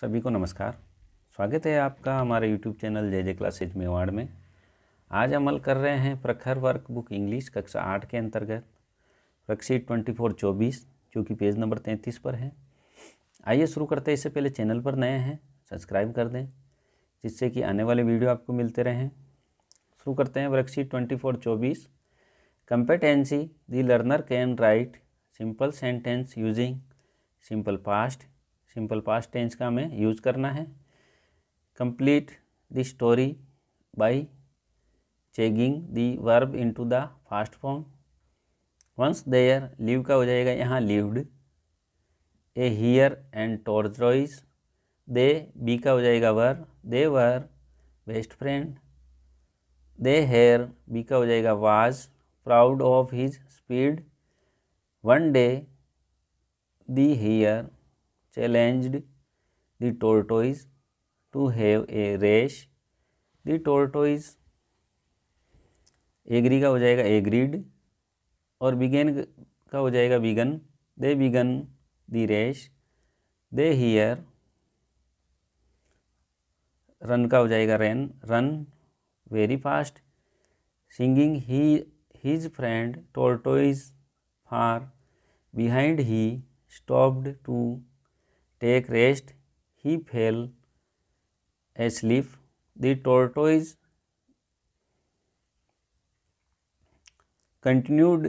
सभी को नमस्कार स्वागत है आपका हमारे YouTube channel J J classes Mewar में आज अमल कर रहे हैं प्रखर वर्क बुक इंग्लिश कक्षा आठ के अंतर्गत वर्कशीट ट्वेंटी फोर चौबीस जो कि पेज नंबर तैंतीस पर है आइए शुरू करते हैं इससे पहले चैनल पर नए हैं सब्सक्राइब कर दें जिससे कि आने वाले वीडियो आपको मिलते रहें शुरू करते हैं वर्कशीट ट्वेंटी फोर चौबीस competency the learner can write simple sentence using simple past simple past tense का हमें यूज़ करना है complete the story by changing the verb into the past form once there live का हो जाएगा यहाँ lived a hare and tortoise they be का हो जाएगा were they were best friend the hare be का हो जाएगा was proud of his speed one day the hair challenged the tortoise to have a race. The tortoise agree का हो जाएगा agreed और बिगेन का हो जाएगा बिगन दे बिगन द रेश दे हियर रन का हो जाएगा ran run very fast singing he his friend tortoise far behind he stopped to take rest, he fell asleep. The tortoise continued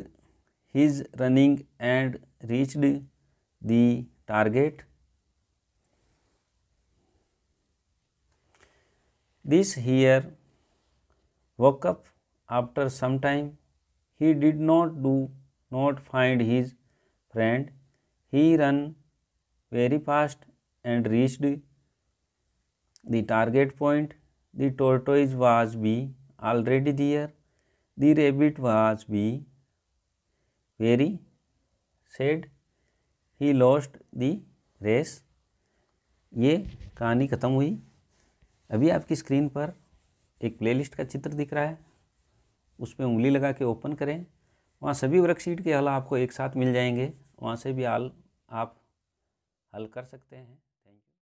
his running and reached the target. This here woke up after some time. He did not do not find his friend. He ran very fast and reached the target point. The tortoise was be already there. The rabbit was be very sad. He lost the race. ये कहानी ख़त्म हुई अभी आपकी screen पर एक playlist का चित्र दिख रहा है उस पर उंगली लगा के ओपन करें वहाँ सभी वर्कशीट के हल आपको एक साथ मिल जाएंगे वहाँ से भी आल आप हल कर सकते हैं